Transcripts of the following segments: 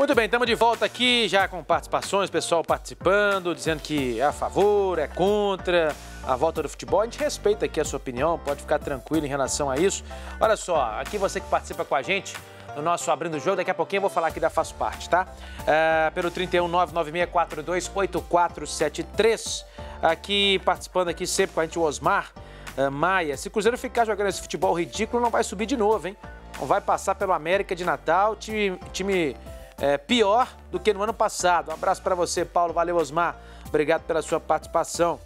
Muito bem, estamos de volta aqui já com participações, pessoal participando, dizendo que é a favor, é contra a volta do futebol. A gente respeita aqui a sua opinião, pode ficar tranquilo em relação a isso. Olha só, aqui você que participa com a gente no nosso Abrindo o Jogo, daqui a pouquinho eu vou falar aqui da Faço Parte, tá? É, pelo 31996428473, aqui participando aqui sempre com a gente o Osmar é, Maia. Se o Cruzeiro ficar jogando esse futebol ridículo, não vai subir de novo, hein? Não vai passar pelo América de Natal, time... time é, pior do que no ano passado. Um abraço para você, Paulo. Valeu, Osmar. Obrigado pela sua participação.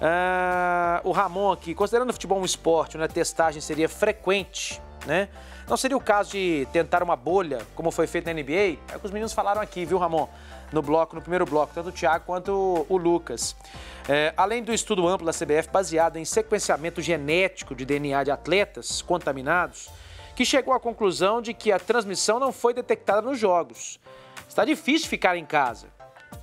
É, o Ramon aqui, considerando o futebol um esporte, onde né, a testagem seria frequente, né? Não seria o caso de tentar uma bolha, como foi feito na NBA? É o que os meninos falaram aqui, viu, Ramon? No bloco, no primeiro bloco, tanto o Thiago quanto o Lucas. É, além do estudo amplo da CBF baseado em sequenciamento genético de DNA de atletas contaminados, que chegou à conclusão de que a transmissão não foi detectada nos jogos. Está difícil ficar em casa,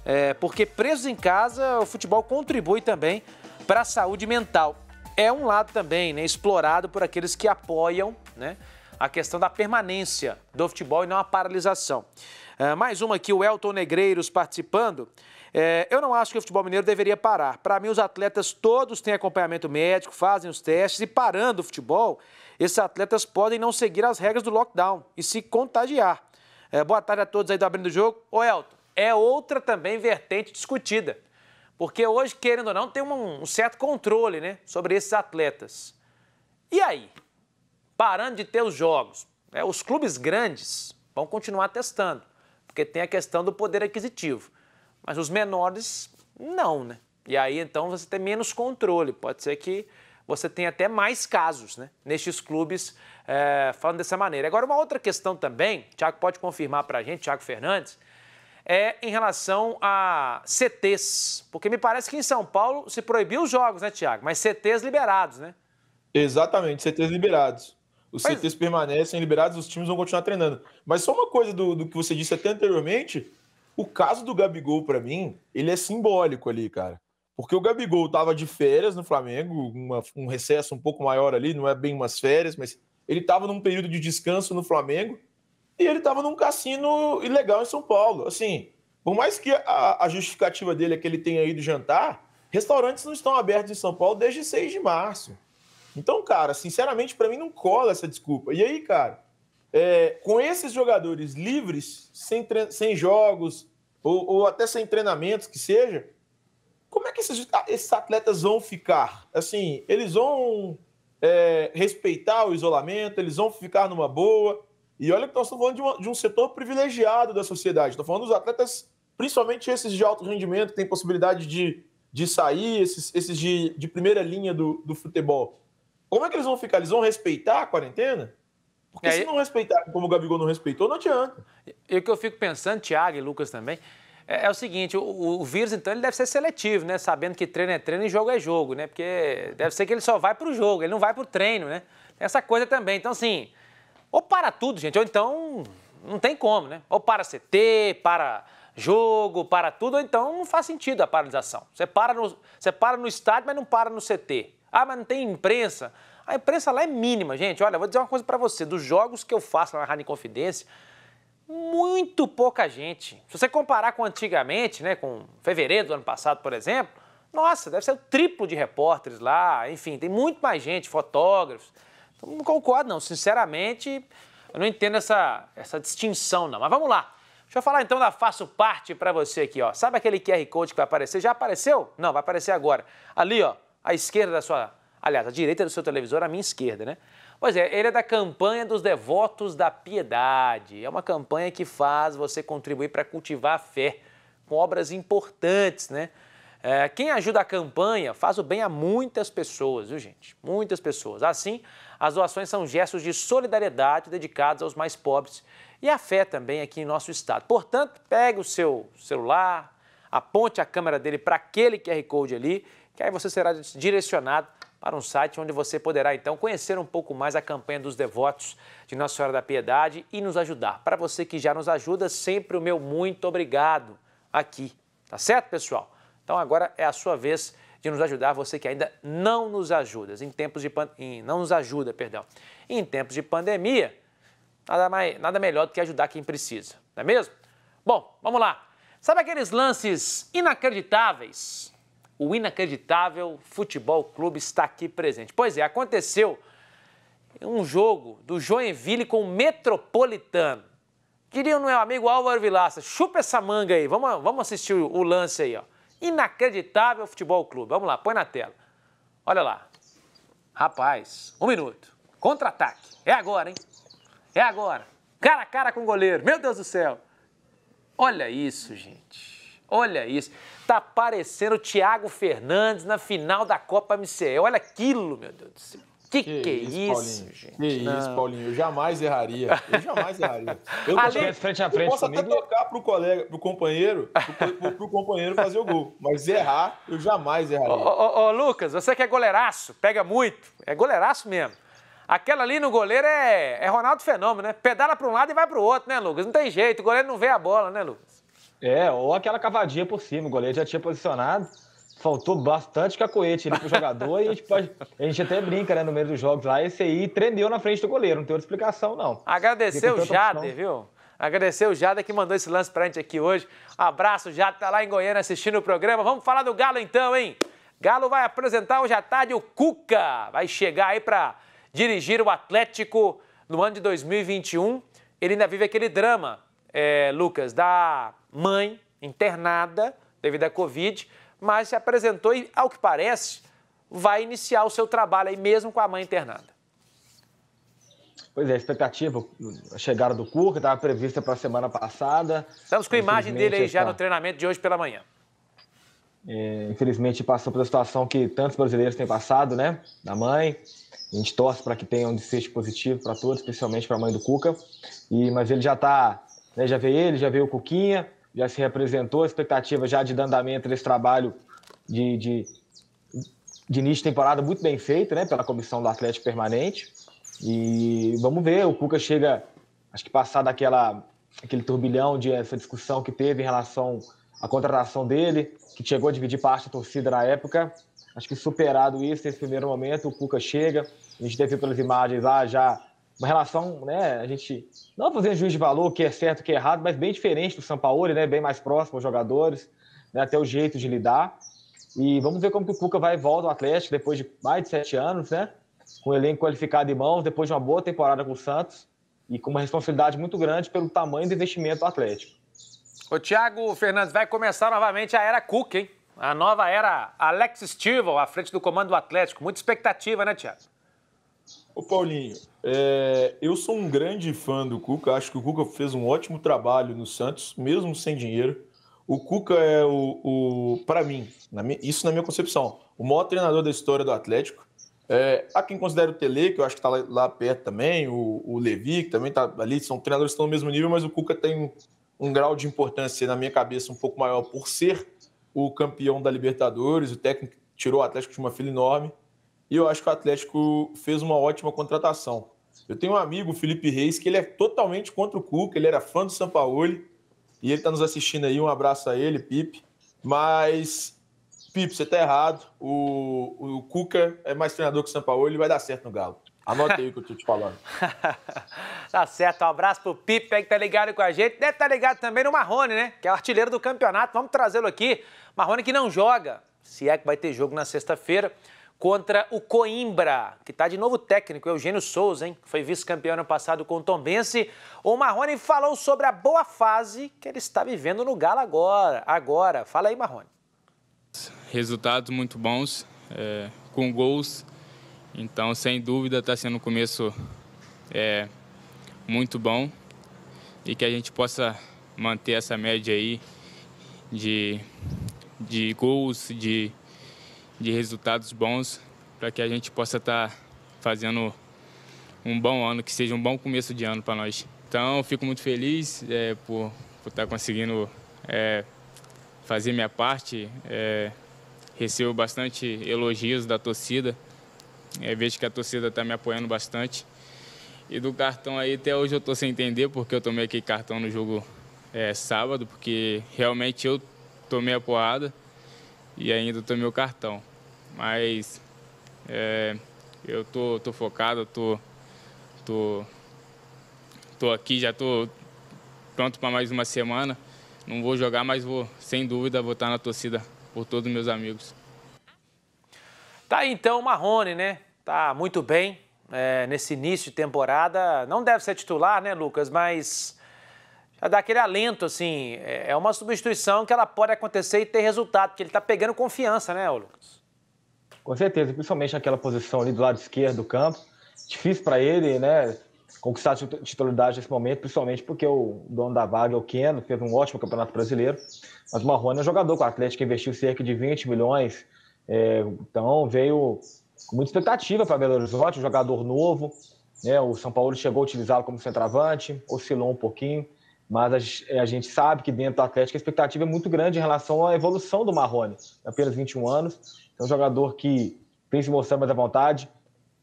é, porque presos em casa, o futebol contribui também para a saúde mental. É um lado também né, explorado por aqueles que apoiam né, a questão da permanência do futebol e não a paralisação. É, mais uma aqui, o Elton Negreiros participando. É, eu não acho que o futebol mineiro deveria parar. Para mim, os atletas todos têm acompanhamento médico, fazem os testes e parando o futebol, esses atletas podem não seguir as regras do lockdown e se contagiar. É, boa tarde a todos aí do Abrindo o Jogo. Ô, Elton, é outra também vertente discutida. Porque hoje, querendo ou não, tem um, um certo controle né, sobre esses atletas. E aí? Parando de ter os jogos, né, os clubes grandes vão continuar testando, porque tem a questão do poder aquisitivo mas os menores não, né? E aí então você tem menos controle, pode ser que você tenha até mais casos né, nestes clubes é, falando dessa maneira. Agora, uma outra questão também, Tiago pode confirmar para a gente, Tiago Fernandes, é em relação a CTs, porque me parece que em São Paulo se proibiu os jogos, né, Tiago? Mas CTs liberados, né? Exatamente, CTs liberados. Os CTs permanecem liberados, os times vão continuar treinando. Mas só uma coisa do, do que você disse até anteriormente, o caso do Gabigol, para mim, ele é simbólico ali, cara. Porque o Gabigol tava de férias no Flamengo, uma, um recesso um pouco maior ali, não é bem umas férias, mas ele tava num período de descanso no Flamengo e ele tava num cassino ilegal em São Paulo. Assim, por mais que a, a justificativa dele é que ele tenha ido jantar, restaurantes não estão abertos em São Paulo desde 6 de março. Então, cara, sinceramente, para mim não cola essa desculpa. E aí, cara, é, com esses jogadores livres, sem, sem jogos, ou, ou, até sem treinamentos que seja, como é que esses, ah, esses atletas vão ficar? Assim, eles vão é, respeitar o isolamento, eles vão ficar numa boa. E olha que nós estamos falando de, uma, de um setor privilegiado da sociedade. Estou falando dos atletas, principalmente esses de alto rendimento, que têm possibilidade de, de sair, esses, esses de, de primeira linha do, do futebol. Como é que eles vão ficar? Eles vão respeitar a quarentena? Porque aí, se é, não respeitar como o Gabigol não respeitou, não adianta. E o que eu fico pensando, Thiago e Lucas também, é, é o seguinte, o, o, vírus, então, ele deve ser seletivo, né? Sabendo que treino é treino e jogo é jogo, né? Porque deve ser que ele só vai para o jogo, ele não vai para o treino, né? Essa coisa também. Então, assim, ou para tudo, gente, ou então não tem como, né? Ou para CT, para jogo, para tudo, ou então não faz sentido a paralisação. Você para no, você para no estádio, mas não para no CT. Ah, mas não tem imprensa. A imprensa lá é mínima, gente. Olha, vou dizer uma coisa para você. Dos jogos que eu faço lá na Rádio Confidência, muito pouca gente. Se você comparar com antigamente, né, com fevereiro do ano passado, por exemplo, nossa, deve ser o triplo de repórteres lá. Enfim, tem muito mais gente, fotógrafos. Então, não concordo, não. Sinceramente, eu não entendo essa, essa distinção, não. Mas vamos lá. Deixa eu falar então da Faço Parte para você aqui, ó. Sabe aquele QR Code que vai aparecer? Já apareceu? Não, vai aparecer agora. Ali, ó, à esquerda da sua Aliás, a direita do seu televisor, a minha esquerda, né? Pois é, ele é da campanha dos devotos da piedade. É uma campanha que faz você contribuir para cultivar a fé com obras importantes, né? É, quem ajuda a campanha faz o bem a muitas pessoas, viu, gente? Muitas pessoas. Assim, as doações são gestos de solidariedade dedicados aos mais pobres e à fé também aqui em nosso estado. Portanto, pegue o seu celular, aponte a câmera dele para aquele QR Code ali, que aí você será direcionado para um site onde você poderá então conhecer um pouco mais a campanha dos devotos de Nossa Senhora da Piedade e nos ajudar. Para você que já nos ajuda, sempre o meu muito obrigado aqui. Tá certo, pessoal? Então agora é a sua vez de nos ajudar, você que ainda não nos ajuda, em tempos de pan... não nos ajuda, perdão. Em tempos de pandemia, nada, mais, nada melhor do que ajudar quem precisa, não é mesmo? Bom, vamos lá. Sabe aqueles lances inacreditáveis o inacreditável Futebol Clube está aqui presente. Pois é, aconteceu um jogo do Joinville com o Metropolitano. Queria o meu amigo Álvaro Vilaça, chupa essa manga aí, vamos, vamos assistir o lance aí, ó. Inacreditável Futebol Clube. Vamos lá, põe na tela. Olha lá. Rapaz, um minuto. Contra-ataque. É agora, hein? É agora. Cara a cara com o goleiro. Meu Deus do céu. Olha isso, gente. Olha isso. Tá aparecendo o Thiago Fernandes na final da Copa MCE. Olha aquilo, meu Deus do céu. Que, que, que, é isso, Paulinho, gente? Que não. isso, Paulinho. Eu jamais erraria. Eu jamais erraria. Eu, Ali, é frente a frente eu posso comigo. até tocar pro colega, pro companheiro, pro, pro, pro, companheiro fazer o gol. Mas errar, eu jamais erraria. Ô, Lucas, você que é goleiraço, pega muito. É goleiraço mesmo. Aquela ali no goleiro é, é Ronaldo Fenômeno, né? Pedala para um lado e vai para o outro, né, Lucas? Não tem jeito, o goleiro não vê a bola, né, Lucas? É, ou aquela cavadinha por cima, o goleiro já tinha posicionado. Faltou bastante cacoete ali pro jogador e a gente, pode, a gente até brinca, né, no meio dos jogos lá. Esse aí tremeu na frente do goleiro, não tem outra explicação, não. Agradecer o Jader, opção. viu? Agradecer o Jada que mandou esse lance pra gente aqui hoje. Abraço, Jada, tá lá em Goiânia assistindo o programa. Vamos falar do Galo então, hein? Galo vai apresentar hoje à tarde o Cuca. Vai chegar aí pra dirigir o Atlético no ano de 2021. Ele ainda vive aquele drama, é, Lucas, da mãe internada devido à Covid, mas se apresentou e, ao que parece, vai iniciar o seu trabalho aí mesmo com a mãe internada. Pois é, a expectativa, a chegada do Cuca estava prevista para a semana passada. Estamos com a imagem dele aí já está... no treinamento de hoje pela manhã. É, infelizmente passou pela situação que tantos brasileiros têm passado, né? Da mãe. A gente torce para que tenha um desfecho positivo para todos, especialmente para a mãe do Cuca. E, mas ele já está, né, já veio ele, já veio o Cuquinha, já se representou, a expectativa já de andamento desse trabalho de, de, de início de temporada muito bem feito, né, pela comissão do Atlético Permanente. E vamos ver, o Cuca chega, acho que passado aquela, aquele turbilhão de essa discussão que teve em relação à contratação dele, que chegou a dividir parte da torcida na época. Acho que superado isso, nesse primeiro momento, o Cuca chega. A gente teve pelas imagens lá ah, já uma relação, né? A gente não fazendo juiz de valor, o que é certo, o que é errado, mas bem diferente do Sampaoli, né? Bem mais próximo aos jogadores, né, até o jeito de lidar. E vamos ver como que o Cuca vai e volta ao Atlético depois de mais de sete anos, né? Com o elenco qualificado em mãos, depois de uma boa temporada com o Santos e com uma responsabilidade muito grande pelo tamanho do investimento do Atlético. O Thiago Fernandes vai começar novamente a era Cuca, hein? A nova era Alex Stirval à frente do comando do Atlético. Muita expectativa, né, Thiago? Ô Paulinho, é, eu sou um grande fã do Cuca, acho que o Cuca fez um ótimo trabalho no Santos, mesmo sem dinheiro. O Cuca é o, o para mim, na minha, isso na minha concepção, o maior treinador da história do Atlético. É, há quem considera o Tele, que eu acho que está lá, lá, perto também, o, o Levi, que também está ali, são treinadores que estão no mesmo nível, mas o Cuca tem um, um grau de importância, na minha cabeça, um pouco maior por ser o campeão da Libertadores, o técnico tirou o Atlético de uma fila enorme e eu acho que o Atlético fez uma ótima contratação. Eu tenho um amigo, Felipe Reis, que ele é totalmente contra o Cuca, ele era fã do Sampaoli, e ele está nos assistindo aí, um abraço a ele, Pipe. Mas, Pipe, você está errado, o, o Cuca é mais treinador que o Sampaoli, e vai dar certo no Galo. Anote aí o que eu tô te falando. tá certo, um abraço pro Pipe que tá ligado com a gente. Deve estar tá ligado também no Marrone, né? Que é o artilheiro do campeonato. Vamos trazê-lo aqui. Marrone que não joga, se é que vai ter jogo na sexta-feira contra o Coimbra, que está de novo técnico, Eugênio Souza, hein? Foi vice-campeão ano passado com o Tombense. O Marrone falou sobre a boa fase que ele está vivendo no Galo agora. agora. Fala aí, Marrone. Resultados muito bons, é, com gols. Então, sem dúvida, está sendo um começo é, muito bom. E que a gente possa manter essa média aí de, de gols, de de resultados bons para que a gente possa estar tá fazendo um bom ano, que seja um bom começo de ano para nós. Então, fico muito feliz é, por estar tá conseguindo é, fazer minha parte. É, recebo bastante elogios da torcida. É, vejo que a torcida está me apoiando bastante. E do cartão aí, até hoje eu estou sem entender porque eu tomei aquele cartão no jogo é, sábado, porque realmente eu tomei a porrada e ainda tem meu cartão. Mas é, eu tô, tô focado, tô, tô, tô aqui, já tô pronto para mais uma semana. Não vou jogar, mas vou, sem dúvida, vou estar na torcida por todos meus amigos. Tá aí então o Marrone, né? Tá muito bem é, nesse início de temporada. Não deve ser titular, né, Lucas? Mas já dá aquele alento, assim. É, é uma substituição que ela pode acontecer e ter resultado, porque ele está pegando confiança, né, Lucas? Com certeza, principalmente naquela posição ali do lado esquerdo do campo. Difícil para ele, né? Conquistar a titularidade nesse momento, principalmente porque o dono da vaga, o Keno, fez um ótimo campeonato brasileiro. Mas o Marrone é um jogador com o Atlético investiu cerca de 20 milhões. É, então veio com muita expectativa para Belo Horizonte, um jogador novo. Né? O São Paulo chegou a utilizá-lo como centroavante, oscilou um pouquinho mas a, gente sabe que dentro do Atlético a expectativa é muito grande em relação à evolução do Marrone. É apenas 21 anos, é um jogador que tem se mostrado mais à vontade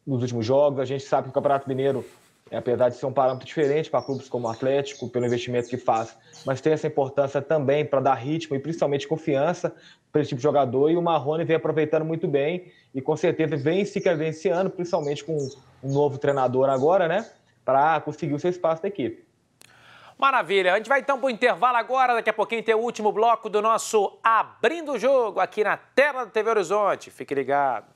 nos últimos jogos. A gente sabe que o Campeonato Mineiro, é, apesar de ser um parâmetro diferente para clubes como o Atlético, pelo investimento que faz, mas tem essa importância também para dar ritmo e principalmente confiança para esse tipo de jogador. E o Marrone vem aproveitando muito bem e com certeza vem se credenciando, principalmente com um novo treinador agora, né? Para conseguir o seu espaço da equipe. Maravilha. A gente vai então para o intervalo agora. Daqui a pouquinho tem o último bloco do nosso Abrindo o Jogo aqui na tela do TV Horizonte. Fique ligado.